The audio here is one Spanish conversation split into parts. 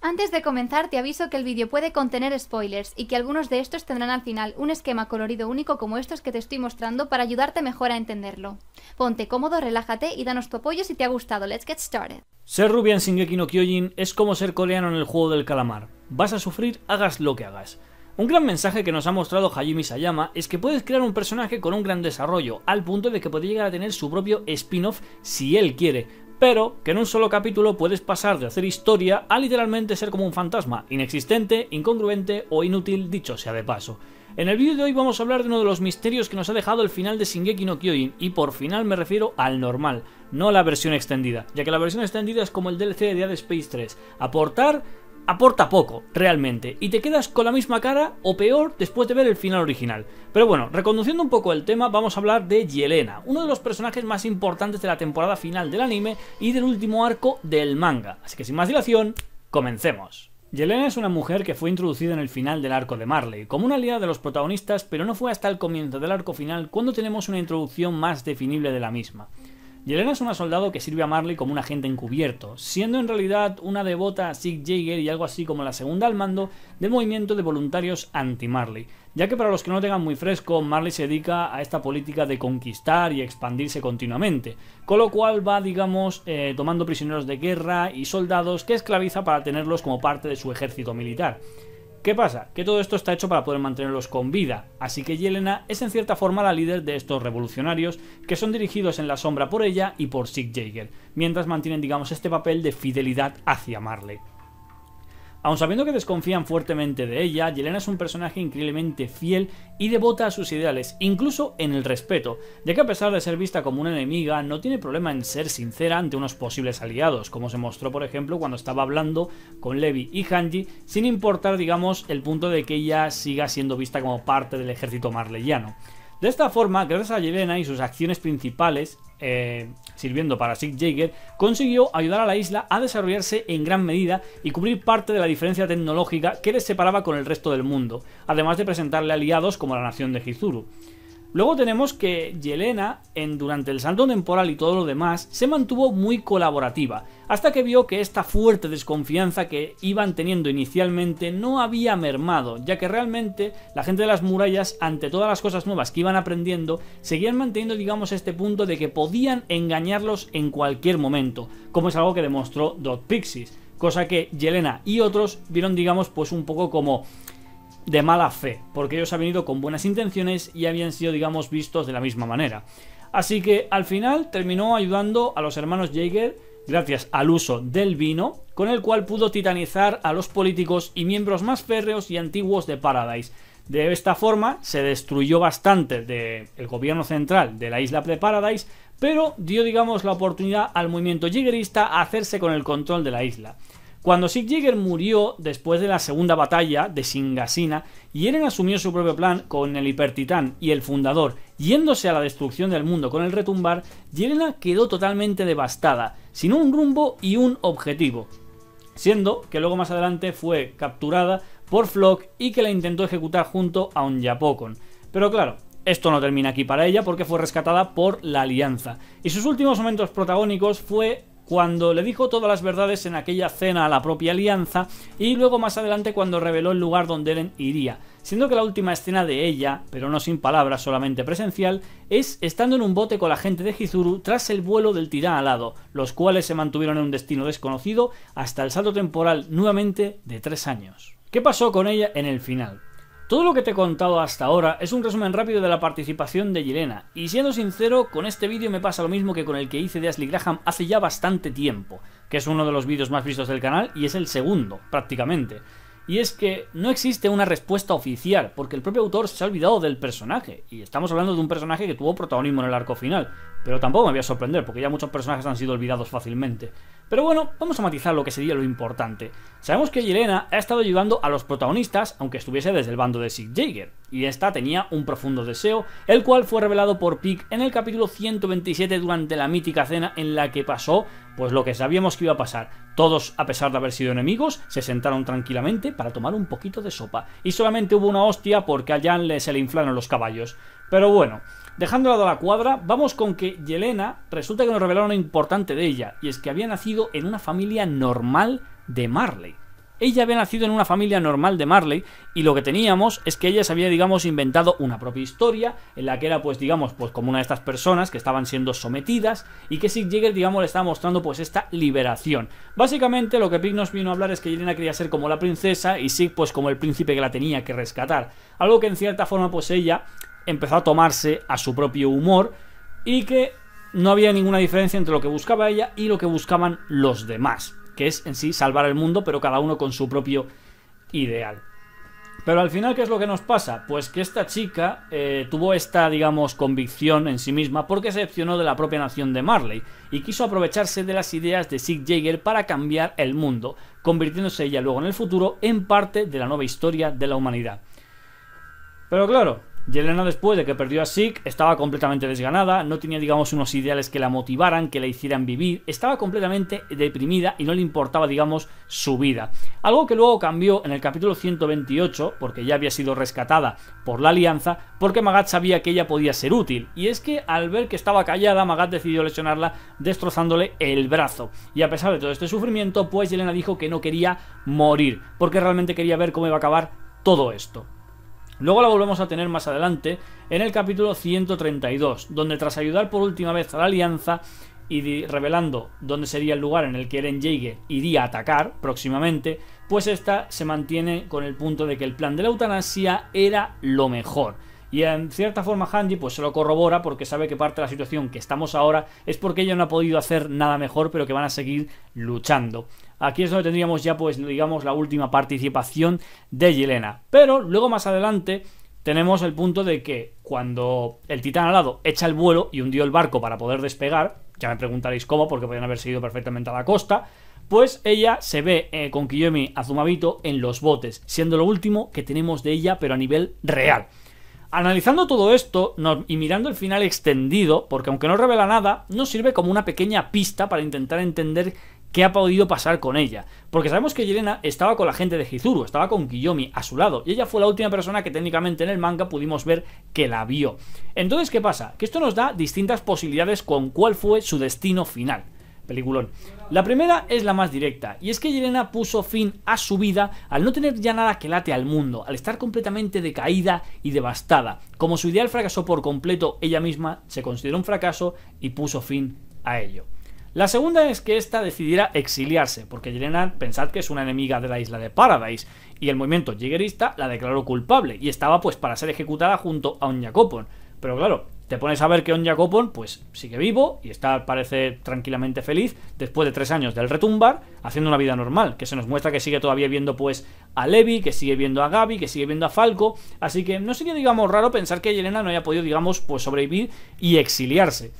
Antes de comenzar, te aviso que el vídeo puede contener spoilers y que algunos de estos tendrán al final un esquema colorido único como estos que te estoy mostrando para ayudarte mejor a entenderlo. Ponte cómodo, relájate y danos tu apoyo si te ha gustado. Let's get started. Ser rubia en Shingeki no Kyojin es como ser coreano en el juego del calamar. Vas a sufrir, hagas lo que hagas. Un gran mensaje que nos ha mostrado Hajime Sayama es que puedes crear un personaje con un gran desarrollo, al punto de que puede llegar a tener su propio spin-off si él quiere, pero que en un solo capítulo puedes pasar de hacer historia a literalmente ser como un fantasma, inexistente, incongruente o inútil, dicho sea de paso. En el vídeo de hoy vamos a hablar de uno de los misterios que nos ha dejado el final de Shingeki no Kyojin, y por final me refiero al normal, no a la versión extendida, ya que la versión extendida es como el DLC de Dead Space 3, aportar aporta poco, realmente, y te quedas con la misma cara o peor después de ver el final original. Pero bueno, reconduciendo un poco el tema, vamos a hablar de Yelena, uno de los personajes más importantes de la temporada final del anime y del último arco del manga. Así que sin más dilación, comencemos. Yelena es una mujer que fue introducida en el final del arco de Marley, como una aliada de los protagonistas, pero no fue hasta el comienzo del arco final cuando tenemos una introducción más definible de la misma. Yelena es una soldado que sirve a Marley como un agente encubierto, siendo en realidad una devota a Sig Jaeger y algo así como la segunda al mando del movimiento de voluntarios anti-Marley, ya que para los que no lo tengan muy fresco, Marley se dedica a esta política de conquistar y expandirse continuamente, con lo cual va, digamos, eh, tomando prisioneros de guerra y soldados que esclaviza para tenerlos como parte de su ejército militar. ¿Qué pasa? Que todo esto está hecho para poder mantenerlos con vida, así que Yelena es en cierta forma la líder de estos revolucionarios que son dirigidos en la sombra por ella y por Sig Jaeger, mientras mantienen digamos este papel de fidelidad hacia Marley. Aun sabiendo que desconfían fuertemente de ella, Yelena es un personaje increíblemente fiel y devota a sus ideales, incluso en el respeto, ya que a pesar de ser vista como una enemiga, no tiene problema en ser sincera ante unos posibles aliados, como se mostró por ejemplo cuando estaba hablando con Levi y Hanji, sin importar digamos el punto de que ella siga siendo vista como parte del ejército marleyano. De esta forma, gracias a Yelena y sus acciones principales, eh, sirviendo para Sig Jaeger, consiguió ayudar a la isla a desarrollarse en gran medida y cubrir parte de la diferencia tecnológica que les separaba con el resto del mundo, además de presentarle aliados como la nación de Hizuru. Luego tenemos que Yelena, en, durante el salto temporal y todo lo demás, se mantuvo muy colaborativa, hasta que vio que esta fuerte desconfianza que iban teniendo inicialmente no había mermado, ya que realmente la gente de las murallas, ante todas las cosas nuevas que iban aprendiendo, seguían manteniendo, digamos, este punto de que podían engañarlos en cualquier momento, como es algo que demostró Dot Pixies, cosa que Yelena y otros vieron, digamos, pues un poco como de mala fe, porque ellos han venido con buenas intenciones y habían sido, digamos, vistos de la misma manera. Así que al final terminó ayudando a los hermanos Jaeger gracias al uso del vino, con el cual pudo titanizar a los políticos y miembros más férreos y antiguos de Paradise. De esta forma se destruyó bastante del gobierno central de la isla de Paradise, pero dio digamos la oportunidad al movimiento jaegerista a hacerse con el control de la isla. Cuando Sig murió después de la segunda batalla de Singasina, Yeren asumió su propio plan con el hipertitán y el fundador, yéndose a la destrucción del mundo con el retumbar, Yelena quedó totalmente devastada, sin un rumbo y un objetivo. Siendo que luego más adelante fue capturada por Flock y que la intentó ejecutar junto a un Yapokon. Pero claro, esto no termina aquí para ella porque fue rescatada por la Alianza. Y sus últimos momentos protagónicos fue cuando le dijo todas las verdades en aquella cena a la propia alianza y luego más adelante cuando reveló el lugar donde Eren iría, siendo que la última escena de ella, pero no sin palabras, solamente presencial, es estando en un bote con la gente de Hizuru tras el vuelo del tirán alado, los cuales se mantuvieron en un destino desconocido hasta el salto temporal nuevamente de tres años. ¿Qué pasó con ella en el final? Todo lo que te he contado hasta ahora es un resumen rápido de la participación de Yelena, y siendo sincero, con este vídeo me pasa lo mismo que con el que hice de Ashley Graham hace ya bastante tiempo, que es uno de los vídeos más vistos del canal y es el segundo, prácticamente. Y es que no existe una respuesta oficial, porque el propio autor se ha olvidado del personaje, y estamos hablando de un personaje que tuvo protagonismo en el arco final, pero tampoco me voy a sorprender, porque ya muchos personajes han sido olvidados fácilmente. Pero bueno, vamos a matizar lo que sería lo importante. Sabemos que Yelena ha estado ayudando a los protagonistas, aunque estuviese desde el bando de Sig Jaeger, y esta tenía un profundo deseo, el cual fue revelado por Pig en el capítulo 127 durante la mítica cena en la que pasó pues lo que sabíamos que iba a pasar. Todos, a pesar de haber sido enemigos, se sentaron tranquilamente para tomar un poquito de sopa, y solamente hubo una hostia porque a Jan se le inflaron los caballos. Pero bueno, Dejando lado la cuadra, vamos con que Yelena resulta que nos revelaron lo importante de ella, y es que había nacido en una familia normal de Marley. Ella había nacido en una familia normal de Marley y lo que teníamos es que ella se había, digamos, inventado una propia historia en la que era, pues, digamos, pues como una de estas personas que estaban siendo sometidas y que Sig Jagger, digamos, le estaba mostrando, pues, esta liberación. Básicamente lo que Pig nos vino a hablar es que Yelena quería ser como la princesa y Sig, pues, como el príncipe que la tenía que rescatar. Algo que, en cierta forma, pues, ella empezó a tomarse a su propio humor y que no había ninguna diferencia entre lo que buscaba ella y lo que buscaban los demás, que es en sí salvar el mundo, pero cada uno con su propio ideal. Pero al final, ¿qué es lo que nos pasa? Pues que esta chica eh, tuvo esta, digamos, convicción en sí misma porque se decepcionó de la propia nación de Marley y quiso aprovecharse de las ideas de Sig Jaeger para cambiar el mundo, convirtiéndose ella luego en el futuro en parte de la nueva historia de la humanidad. Pero claro, Yelena después de que perdió a Sik, estaba completamente desganada, no tenía digamos unos ideales que la motivaran, que la hicieran vivir, estaba completamente deprimida y no le importaba digamos su vida. Algo que luego cambió en el capítulo 128, porque ya había sido rescatada por la alianza, porque Magat sabía que ella podía ser útil, y es que al ver que estaba callada, Magat decidió lesionarla destrozándole el brazo. Y a pesar de todo este sufrimiento, pues Yelena dijo que no quería morir, porque realmente quería ver cómo iba a acabar todo esto. Luego la volvemos a tener más adelante en el capítulo 132, donde tras ayudar por última vez a la Alianza y revelando dónde sería el lugar en el que Eren Jaeger iría a atacar próximamente, pues esta se mantiene con el punto de que el plan de la eutanasia era lo mejor. Y en cierta forma Handy pues se lo corrobora porque sabe que parte de la situación que estamos ahora es porque ella no ha podido hacer nada mejor pero que van a seguir luchando. Aquí es donde tendríamos ya, pues, digamos, la última participación de Yelena. Pero luego más adelante tenemos el punto de que cuando el titán alado echa el vuelo y hundió el barco para poder despegar, ya me preguntaréis cómo, porque podían haber seguido perfectamente a la costa, pues ella se ve eh, con Kiyomi Azumabito en los botes, siendo lo último que tenemos de ella, pero a nivel real. Analizando todo esto y mirando el final extendido, porque aunque no revela nada, nos sirve como una pequeña pista para intentar entender qué ha podido pasar con ella. Porque sabemos que Yelena estaba con la gente de Hizuru, estaba con Kiyomi a su lado, y ella fue la última persona que técnicamente en el manga pudimos ver que la vio. Entonces, ¿qué pasa? Que esto nos da distintas posibilidades con cuál fue su destino final. Peliculón. La primera es la más directa, y es que Yelena puso fin a su vida al no tener ya nada que late al mundo, al estar completamente decaída y devastada. Como su ideal fracasó por completo, ella misma se consideró un fracaso y puso fin a ello. La segunda es que esta decidiera exiliarse, porque Yelena, pensad que es una enemiga de la isla de Paradise, y el movimiento jiggerista la declaró culpable, y estaba pues para ser ejecutada junto a Onyakopon Pero claro, te pones a ver que Onyakopon pues sigue vivo y está, parece, tranquilamente feliz después de tres años del retumbar, haciendo una vida normal, que se nos muestra que sigue todavía viendo pues a Levi, que sigue viendo a Gaby, que sigue viendo a Falco, así que no sería digamos raro pensar que Yelena no haya podido digamos pues sobrevivir y exiliarse.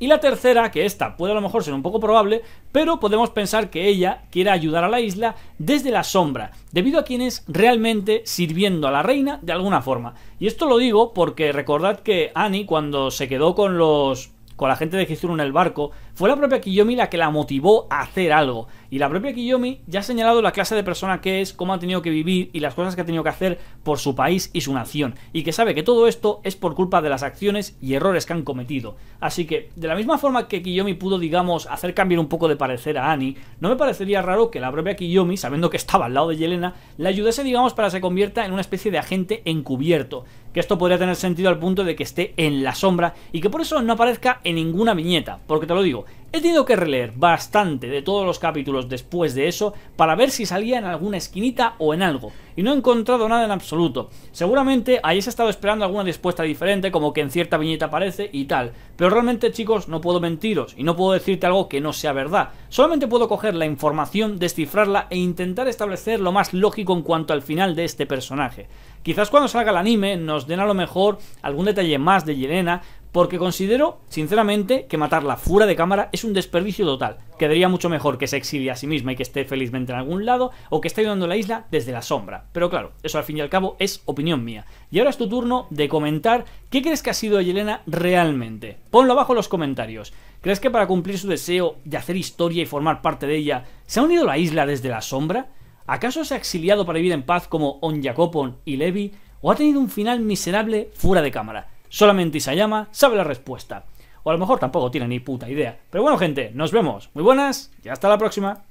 Y la tercera, que esta puede a lo mejor ser un poco probable, pero podemos pensar que ella quiere ayudar a la isla desde la sombra, debido a quienes realmente sirviendo a la reina de alguna forma. Y esto lo digo porque recordad que Annie, cuando se quedó con los con la gente de Kizuru en el barco, fue la propia Kiyomi la que la motivó a hacer algo. Y la propia Kiyomi ya ha señalado la clase de persona que es, cómo ha tenido que vivir y las cosas que ha tenido que hacer por su país y su nación. Y que sabe que todo esto es por culpa de las acciones y errores que han cometido. Así que, de la misma forma que Kiyomi pudo, digamos, hacer cambiar un poco de parecer a Annie, no me parecería raro que la propia Kiyomi, sabiendo que estaba al lado de Yelena, la ayudase, digamos, para que se convierta en una especie de agente encubierto. Que esto podría tener sentido al punto de que esté en la sombra y que por eso no aparezca en ninguna viñeta, porque te lo digo, he tenido que releer bastante de todos los capítulos después de eso para ver si salía en alguna esquinita o en algo, y no he encontrado nada en absoluto. Seguramente hayáis estado esperando alguna respuesta diferente, como que en cierta viñeta aparece y tal, pero realmente chicos no puedo mentiros y no puedo decirte algo que no sea verdad, solamente puedo coger la información, descifrarla e intentar establecer lo más lógico en cuanto al final de este personaje. Quizás cuando salga el anime nos den a lo mejor algún detalle más de Yelena, porque considero, sinceramente, que matarla fuera de cámara es un desperdicio total. Quedaría mucho mejor que se exilie a sí misma y que esté felizmente en algún lado, o que esté ayudando a la isla desde la sombra. Pero claro, eso al fin y al cabo es opinión mía. Y ahora es tu turno de comentar qué crees que ha sido Yelena realmente. Ponlo abajo en los comentarios. ¿Crees que para cumplir su deseo de hacer historia y formar parte de ella, se ha unido a la isla desde la sombra? ¿Acaso se ha exiliado para vivir en paz como On y Levi? ¿O ha tenido un final miserable fuera de cámara? Solamente Isayama sabe la respuesta. O a lo mejor tampoco tiene ni puta idea. Pero bueno, gente, nos vemos. Muy buenas y hasta la próxima.